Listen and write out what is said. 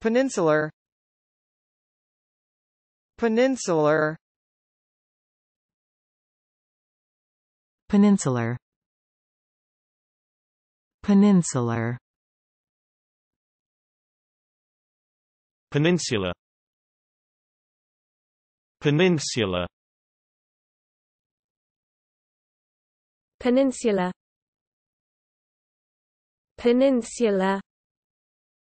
Peninsular Peninsular Peninsular Peninsular Peninsula Peninsula Peninsula Peninsula